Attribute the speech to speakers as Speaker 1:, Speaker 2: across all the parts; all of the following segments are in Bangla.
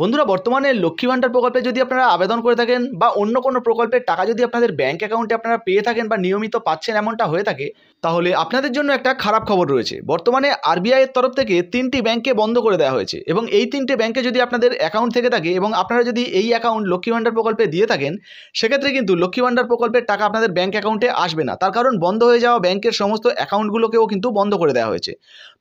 Speaker 1: বন্ধুরা বর্তমানে লক্ষ্মী ভান্ডার প্রকল্পে যদি আপনারা আবেদন করে থাকেন বা অন্য কোনো প্রকল্পের টাকা যদি আপনাদের ব্যাঙ্ক অ্যাকাউন্টে আপনারা পেয়ে থাকেন বা নিয়মিত পাচ্ছেন এমনটা হয়ে থাকে তাহলে আপনাদের জন্য একটা খারাপ খবর রয়েছে বর্তমানে এর তরফ থেকে তিনটি ব্যাংকে বন্ধ করে দেওয়া হয়েছে এবং এই তিনটে ব্যাংকে যদি আপনাদের অ্যাকাউন্ট থেকে থাকে এবং আপনারা যদি এই অ্যাকাউন্ট লক্ষ্মী ভান্ডার প্রকল্পে দিয়ে থাকেন সেক্ষেত্রে কিন্তু লক্ষ্মী ভান্ডার প্রকল্পের টাকা আপনাদের ব্যাঙ্ক অ্যাকাউন্টে আসবে না তার কারণ বন্ধ হয়ে যাওয়া ব্যাংকের সমস্ত অ্যাকাউন্টগুলোকেও কিন্তু বন্ধ করে দেওয়া হয়েছে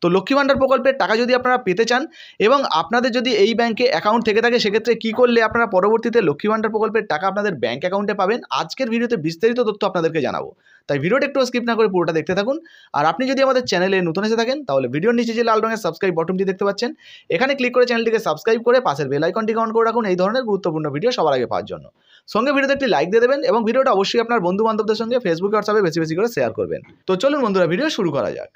Speaker 1: তো লক্ষ্মী ভান্ডার প্রকল্পের টাকা যদি আপনারা পেতে চান এবং আপনাদের যদি এই ব্যাংকে অ্যাকাউন্ট থেকে থাকে সেক্ষেত্রে কি করলে আপনারা পরবর্তীতে লক্ষ্মী ভাণ্ডার প্রকল্পের টাকা আপনাদের ব্যাঙ্ক অ্যাকাউন্টে পাবেন আজকের ভিডিওতে বিস্তারিত তথ্য আপনাদেরকে জানাবো তাই ভিডিওটা একটু স্কিপ না করে পুরোটা দেখতে থাকুন আর আপনি যদি আমাদের চ্যানেলে নতুন এসে থাকেন তাহলে ভিডিওর নিচে যে লাল রঙের সাবস্ক্রাইব বটনটি দেখতে পাচ্ছেন এখানে ক্লিক করে চ্যানেলটিকে সাবস্ক্রাইব করে পাশের বেল আইকনটিকে অন করে রাখুন এই ধরনের গুরুত্বপূর্ণ ভিডিও সবার আগে পাওয়ার জন্য সঙ্গে ভিডিওতে একটি লাইক দিয়ে দেবেন এবং ভিডিওটা অবশ্যই আপনার বন্ধু বান্ধবদের সঙ্গে ফেসবুক হোয়াটসঅ্যাপে বেশি বেশি করে শেয়ার করবেন তো চলুন বন্ধুরা ভিডিও শুরু করা যাক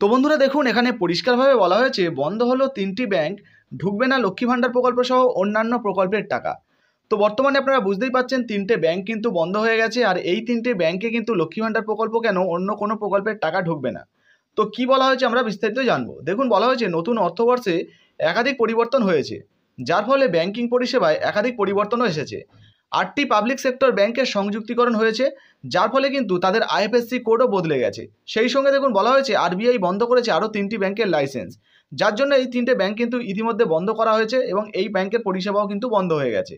Speaker 1: তো বন্ধুরা দেখুন এখানে পরিষ্কারভাবে বলা হয়েছে বন্ধ হলো তিনটি ব্যাংক ঢুকবে না লক্ষ্মী ভাণ্ডার প্রকল্প সহ অন্যান্য প্রকল্পের টাকা তো বর্তমানে আপনারা বুঝতেই পাচ্ছেন তিনটে ব্যাংক কিন্তু বন্ধ হয়ে গেছে আর এই তিনটে ব্যাংকে কিন্তু লক্ষ্মী ভাণ্ডার প্রকল্প কেন অন্য কোনো প্রকল্পের টাকা ঢুকবে না তো কি বলা হয়েছে আমরা বিস্তারিত জানবো দেখুন বলা হয়েছে নতুন অর্থবর্ষে একাধিক পরিবর্তন হয়েছে যার ফলে ব্যাংকিং পরিষেবায় একাধিক পরিবর্তনও এসেছে আটটি পাবলিক সেক্টর ব্যাংকের সংযুক্তিকরণ হয়েছে যার ফলে কিন্তু তাদের আইএফএসসি কোডও বদলে গেছে সেই সঙ্গে দেখুন বলা হয়েছে আরবিআই বন্ধ করেছে আরও তিনটি ব্যাংকের লাইসেন্স যার জন্য এই তিনটে ব্যাংক কিন্তু ইতিমধ্যে বন্ধ করা হয়েছে এবং এই ব্যাংকের পরিষেবাও কিন্তু বন্ধ হয়ে গেছে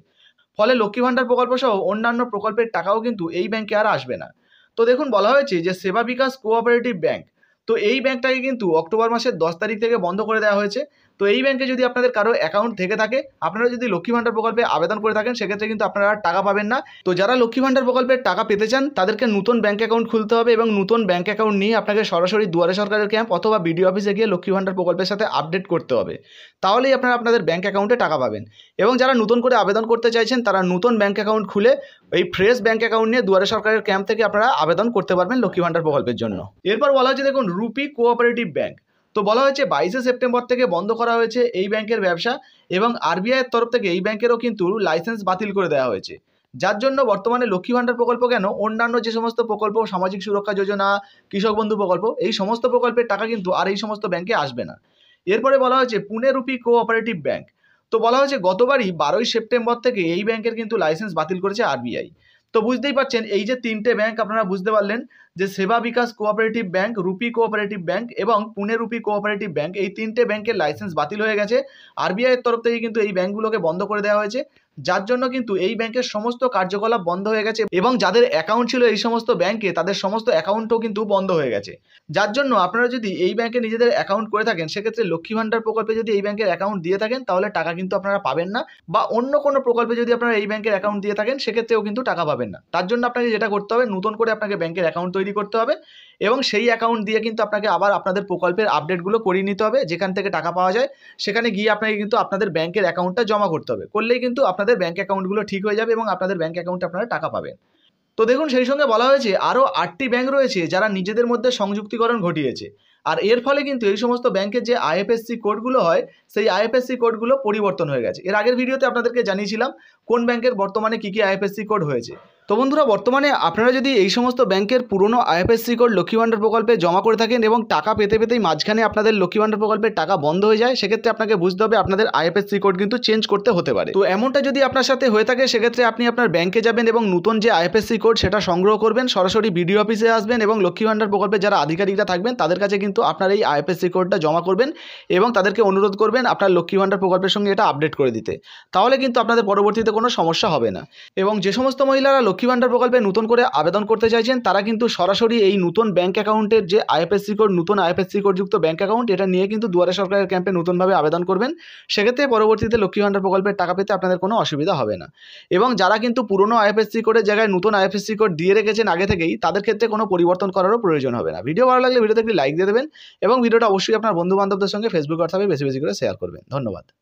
Speaker 1: ফলে লক্ষ্মী ভাণ্ডার প্রকল্প সহ অন্যান্য প্রকল্পের টাকাও কিন্তু এই ব্যাংকে আর আসবে না তো দেখুন বলা হয়েছে যে সেবা বিকাশ কোঅপারেটিভ ব্যাংক তো এই ব্যাঙ্কটাকে কিন্তু অক্টোবর মাসের দশ তারিখ থেকে বন্ধ করে দেওয়া হয়েছে তো এই ব্যাংকে যদি আপনাদের কারো অ্যাকাউন্ট থেকে থাকে আপনারা যদি লক্ষ্মী ভাণ্ডার প্রকল্পে আবেদন করে থাকেন সেক্ষেত্রে কিন্তু আপনারা টাকা পাবেন না তো যারা লক্ষ্মী ভাণ্ডার প্রকল্পের টাকা পেতে চান তাদেরকে নতুন ব্যাঙ্ক অ্যাকাউন্ট খুলতে হবে এবং নতুন ব্যাঙ্ক অ্যাকাউন্ট নিয়ে আপনাকে সরাসরি দুয়ারে সরকারের ক্যাম্প অথবা বিডিও অফিসে গিয়ে লক্ষ্মী ভাণ্ডার প্রকল্পের সাথে আপডেট করতে হবে তাহলেই আপনারা আপনাদের ব্যাঙ্ক অ্যাকাউন্টে টাকা পাবেন এবং যারা নতুন করে আবেদন করতে চাইছেন তারা নতুন ব্যাঙ্ক অ্যাকাউন্ট খুলে এই ফ্রেশ ব্যাঙ্ক অ্যাকাউন্ট নিয়ে দুয়ারে সরকারের ক্যাম্প থেকে আপনারা আবেদন করতে পারবেন লক্ষ্মী ভাণ্ডার প্রকল্পের জন্য এরপর বলা হয়েছে দেখুন রুপি কোঅপারেটিভ ব্যাঙ্ক তো বলা হয়েছে বাইশে সেপ্টেম্বর থেকে বন্ধ করা হয়েছে এই ব্যাংকের ব্যবসা এবং আরবিআইয়ের তরফ থেকে এই ব্যাংকেরও কিন্তু লাইসেন্স বাতিল করে দেওয়া হয়েছে যার জন্য বর্তমানে লক্ষ্মী ভাণ্ডার প্রকল্প কেন অন্যান্য যে সমস্ত প্রকল্প সামাজিক সুরক্ষা যোজনা কৃষক বন্ধু প্রকল্প এই সমস্ত প্রকল্পের টাকা কিন্তু আর এই সমস্ত ব্যাংকে আসবে না এরপরে বলা হয়েছে পুনে রুপি কোঅপারেটিভ ব্যাংক তো বলা হয়েছে গতবারই বারোই সেপ্টেম্বর থেকে এই ব্যাংকের কিন্তু লাইসেন্স বাতিল করেছে আরবিআই তো বুঝতেই পারছেন এই যে তিনটে ব্যাংক আপনারা বুঝতে পারলেন যে Seva Vikas cooperative bank rupee cooperative bank এবং পুনে রুপি কোঅপারেটিভ ব্যাংক এই তিনটে ব্যাংকের লাইসেন্স বাতিল হয়ে গেছে আরবিআইয়ের তরফ থেকে কিন্তু এই ব্যাংকগুলোকে বন্ধ করে দেওয়া হয়েছে যার জন্য কিন্তু এই ব্যাংকের সমস্ত কার্যকলাপ বন্ধ হয়ে গেছে এবং যাদের অ্যাকাউন্ট ছিল এই সমস্ত ব্যাংকে তাদের সমস্ত অ্যাকাউন্টও কিন্তু বন্ধ হয়ে গেছে যার জন্য আপনারা যদি এই ব্যাংকে নিজেদের অ্যাকাউন্ট করে থাকেন সেক্ষেত্রে লক্ষ্মী ভাণ্ডার প্রকল্পে যদি এই ব্যাংকের অ্যাকাউন্ট দিয়ে থাকেন তাহলে টাকা কিন্তু আপনারা পাবেন না বা অন্য কোনো প্রকল্পে যদি আপনারা এই ব্যাংকের অ্যাকাউন্ট দিয়ে থাকেন সেক্ষেত্রেও কিন্তু টাকা পাবেন না তার জন্য আপনাকে যেটা করতে হবে নতুন করে আপনাকে ব্যাংকের অ্যাকাউন্ট তৈরি করতে হবে এবং সেই অ্যাকাউন্ট দিয়ে কিন্তু আপনাকে আবার আপনাদের প্রকল্পের আপডেটগুলো করিয়ে নিতে হবে যেখান থেকে টাকা পাওয়া যায় সেখানে গিয়ে আপনাকে কিন্তু আপনাদের ব্যাংকের অ্যাকাউন্টটা জমা করতে হবে করলেই কিন্তু আপনাদের ব্যাঙ্ক অ্যাকাউন্টগুলো ঠিক হয়ে যাবে এবং আপনাদের ব্যাঙ্ক অ্যাকাউন্টে আপনারা টাকা পাবেন তো দেখুন সেই সঙ্গে বলা হয়েছে আরও আটটি ব্যাঙ্ক রয়েছে যারা নিজেদের মধ্যে সংযুক্তিকরণ ঘটিয়েছে আর এর ফলে কিন্তু এই সমস্ত ব্যাংকের যে আইএফএসসি কোডগুলো হয় সেই আইএফএসসি কোডগুলো পরিবর্তন হয়ে গেছে এর আগের ভিডিওতে আপনাদেরকে জানিয়েছিলাম কোন ব্যাংকের বর্তমানে কী কী আইএফএসসি কোড হয়েছে তো বন্ধুরা বর্তমানে আপনারা যদি এই সমস্ত ব্যাংকের পুরনো আইএফএসসি কোড লক্ষ্মী ভাণ্ডার প্রকল্পে জমা করে থাকেন এবং টাকা পেতে পেতেই মাঝখানে আপনাদের লক্ষ্মী ভাণ্ডার প্রকল্পের টাকা বন্ধ হয়ে যায় সেক্ষেত্রে আপনাকে বুঝতে হবে আপনাদের আইএফএসসি কোড কিন্তু চেঞ্জ করতে হতে পারে তো এমনটা যদি আপনার সাথে হয়ে থাকে সেক্ষেত্রে আপনি আপনার ব্যাংকে যাবেন এবং নতুন যে আইএফএসসি কোড সেটা সংগ্রহ করবেন সরাসরি বিডিও অফিসে আসবেন এবং লক্ষ্মী ভাণ্ডার প্রকল্পে যারা আধিকারিকরা থাকবেন তাদের কাছে কিন্তু আপনার এই আইএফএসসি কোডটা জমা করবেন এবং তাদেরকে অনুরোধ করবেন আপনার লক্ষ্মী ভাণ্ডার প্রকল্পের সঙ্গে এটা আপডেট করে দিতে তাহলে কিন্তু আপনাদের পরবর্তীতে কোনো সমস্যা হবে না এবং যে সমস্ত মহিলারা লক্ষ্মী ভাণ্ডার প্রকল্পে নতুন করে আবেদন করতে চাইছেন তারা কিন্তু সরাসরি এই নতুন ব্যাঙ্ক অ্যাকাউন্টের যে আইএফএসসি কোড নতুন আইএফএসসি কোডযুক্ত ব্যাঙ্ক অ্যাকাউন্ট এটা নিয়ে কিন্তু দুয়ারে সরকারের ক্যাম্পে নতুনভাবে আবেদন করবেন সেক্ষেত্রে পরবর্তীতে লক্ষ্মী ভাণ্ডার প্রকল্পের টাকা পেতে আপনাদের কোনো অসুবিধা হবে না এবং যারা কিন্তু পুরনো আইএফএসসি কোডের জায়গায় নতুন আইএফএসসি কোড দিয়ে রেখেছেন আগে থেকেই তাদের ক্ষেত্রে কোনো পরিবর্তন করারও প্রয়োজন হবে না ভিডিও ভালো লাগলে ভিডিওতে একটি লাইক দিয়ে দেবেন এবং ভিডিওটা অবশ্যই আপনার বন্ধু বান্ধবদের সঙ্গে ফেসবুক হোয়াটসঅ্যাপে বেশি বেশি করে শেয়ার করবেন ধন্যবাদ